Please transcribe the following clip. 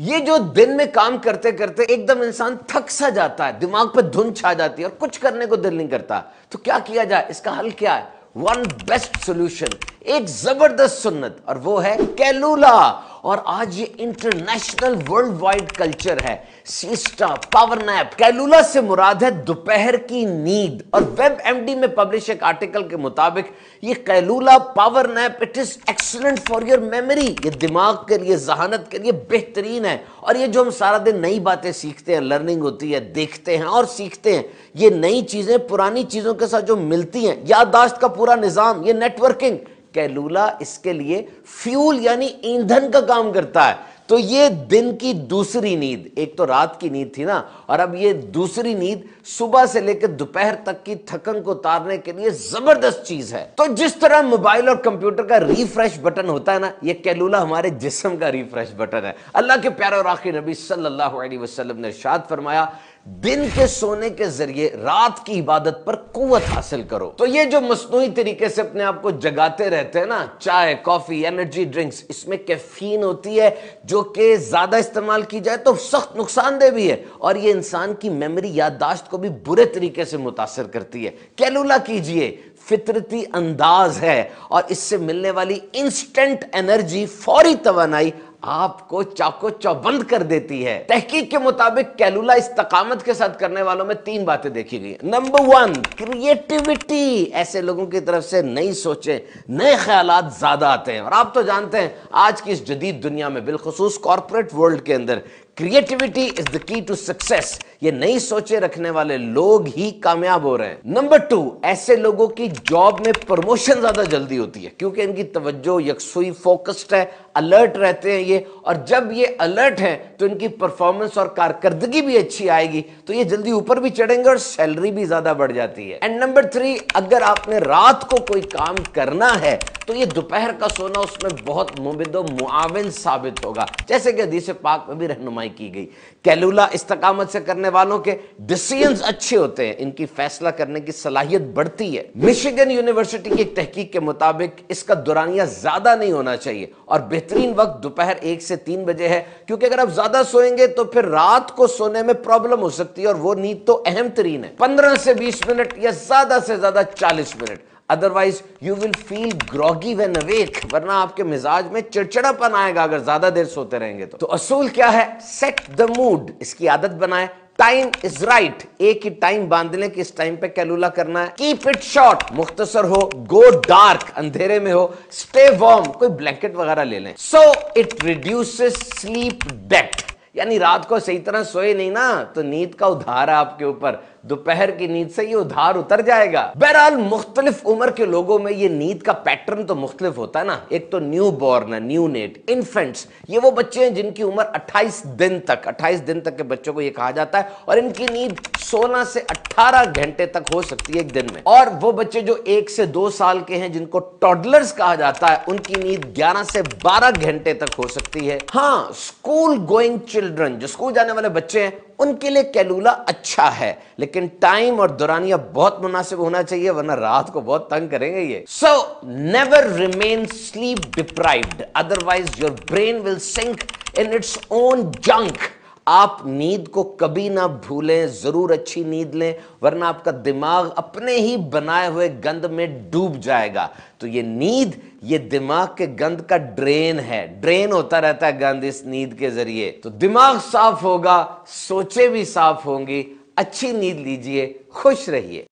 ये जो दिन में काम करते करते एकदम इंसान थक सा जाता है दिमाग पर धुन छा जाती है और कुछ करने को दिल नहीं करता तो क्या किया जाए इसका हल क्या है वन बेस्ट सोल्यूशन एक जबरदस्त सुन्नत और वो है कैलूला और आज ये इंटरनेशनल वर्ल्ड वाइड कल्चर है सीस्टा पावर नैप कैलूला से मुराद है दोपहर की नींद और वेब एमडी में पब्लिश एक आर्टिकल के मुताबिक ये कैलूला power nap it is excellent for your memory ये दिमाग के लिए जहानत के लिए बेहतरीन है और ये जो हम सारा दिन नई बातें सीखते हैं लर्निंग होती है देखते हैं और सीखते हैं ये नई चीजें पुरानी चीजों के साथ जो मिलती हैं याददाश्त का पूरा निजाम ये नेटवर्किंग कैलूला इसके लिए फ्यूल यानी ईंधन का काम करता है तो ये दिन की दूसरी नींद एक तो रात की नींद थी ना और अब ये दूसरी नींद सुबह से लेकर दोपहर तक की थकन को उतारने के लिए जबरदस्त चीज है तो जिस तरह मोबाइल और कंप्यूटर का रिफ्रेश बटन होता है ना ये कैलूला हमारे जिस्म का रिफ्रेश बटन है अल्लाह के प्यारे और आखिर नबी सल्लल्लाहु अलैहि वसल्लम ने शाद फरमाया दिन के सोने के जरिए रात की इबादत पर कुत हासिल करो तो ये जो मसनू तरीके से अपने आप को जगाते रहते हैं ना चाय कॉफी एनर्जी ड्रिंक्स इसमें कैफीन होती है जो कि ज्यादा इस्तेमाल की जाए तो सख्त नुकसानदेह भी है और ये इंसान की मेमोरी याददाश्त को भी बुरे तरीके से मुतासर करती है कैलूला कीजिए फितरती अंदाज है और इससे मिलने वाली इंस्टेंट एनर्जी फौरी तोानाई आपको चाको चौबंद कर देती है तहकीक के मुताबिक कैलूला इस्तकामत के साथ करने वालों में तीन बातें देखी गई नंबर वन क्रिएटिविटी ऐसे लोगों की तरफ से नई सोचे नए ख्याल ज्यादा आते हैं और आप तो जानते हैं आज की इस जदीद दुनिया में बिलखसूस कॉरपोरेट वर्ल्ड के अंदर creativity is the key to success ये नई सोचे रखने वाले लोग ही कामयाब हो रहे हैं नंबर टू ऐसे लोगों की जॉब में प्रमोशन ज्यादा जल्दी होती है क्योंकि इनकी तवज्जो यकसुई फोकस्ड है अलर्ट रहते हैं ये और जब ये अलर्ट हैं तो इनकी परफॉर्मेंस और कारकर्दगी भी अच्छी आएगी तो ये जल्दी ऊपर भी चढ़ेंगे और सैलरी भी ज्यादा बढ़ जाती है एंड नंबर थ्री अगर आपने रात को कोई काम करना है तो ये दोपहर का सोना उसमें बहुत मुबिदो मुआविन साबित होगा जैसे कि हदीस पाक में भी रहनुमाई रहनुमाई की गई कैलूला इस्तकामत से करने वालों के डिसीजंस अच्छे होते हैं इनकी फैसला करने की सलाहियत बढ़ती है मिशिगन यूनिवर्सिटी की तहकीक के मुताबिक इसका दुरानिया ज़्यादा नहीं होना चाहिए और बेहतरीन वक्त दोपहर एक से तीन बजे है क्योंकि अगर आप ज़्यादा सोएंगे तो फिर रात को सोने में प्रॉब्लम हो सकती है और वो नींद तो अहम तरीन है पंद्रह से बीस मिनट या ज़्यादा से ज़्यादा चालीस minute otherwise you will feel groggy when awake वरना आपके मिजाज में चिड़चिड़ापन आएगा अगर ज्यादा देर सोते रहेंगे तो, तो असूल क्या है सेट द मूड इसकी आदत बनाए टाइम इज राइट एक ही टाइम बांध लें कि इस टाइम पे कैलूला करना है कीप इट शॉर्ट मुख्तसर हो गो डार्क अंधेरे में हो स्टे वॉर्म कोई ब्लैंकेट वगैरह ले लें so it reduce sleep debt यानी रात को सही तरह सोए नहीं ना तो नींद का उधार है आपके ऊपर दोपहर की नींद से ये उधार उतर जाएगा बहरहाल मुख्तलिफ उम्र के लोगों में ये नींद का पैटर्न तो मुख्तलिफ होता है ना एक तो newborn neonate infants ये वो बच्चे हैं जिनकी उम्र 28 दिन तक 28 दिन तक के बच्चों को ये कहा जाता है और इनकी नींद 16 से 18 घंटे तक हो सकती है एक दिन में और वो बच्चे जो एक से दो साल के हैं जिनको टॉडलर्स कहा जाता है उनकी नींद ग्यारह से बारह घंटे तक हो सकती है हाँ स्कूल गोइंग चिल्ड्रन जो स्कूल जाने वाले बच्चे हैं उनके लिए कैलूला अच्छा है लेकिन टाइम और दुरानिया बहुत मुनासिब होना चाहिए वरना रात को बहुत तंग करेंगे ये so never remain sleep deprived otherwise your brain will sink in its own junk आप नींद को कभी ना भूलें ज़रूर अच्छी नींद लें वरना आपका दिमाग अपने ही बनाए हुए गंद में डूब जाएगा तो ये नींद ये दिमाग के गंद का ड्रेन है ड्रेन होता रहता है गंद इस नींद के जरिए तो दिमाग साफ होगा सोचे भी साफ होंगी अच्छी नींद लीजिए खुश रहिए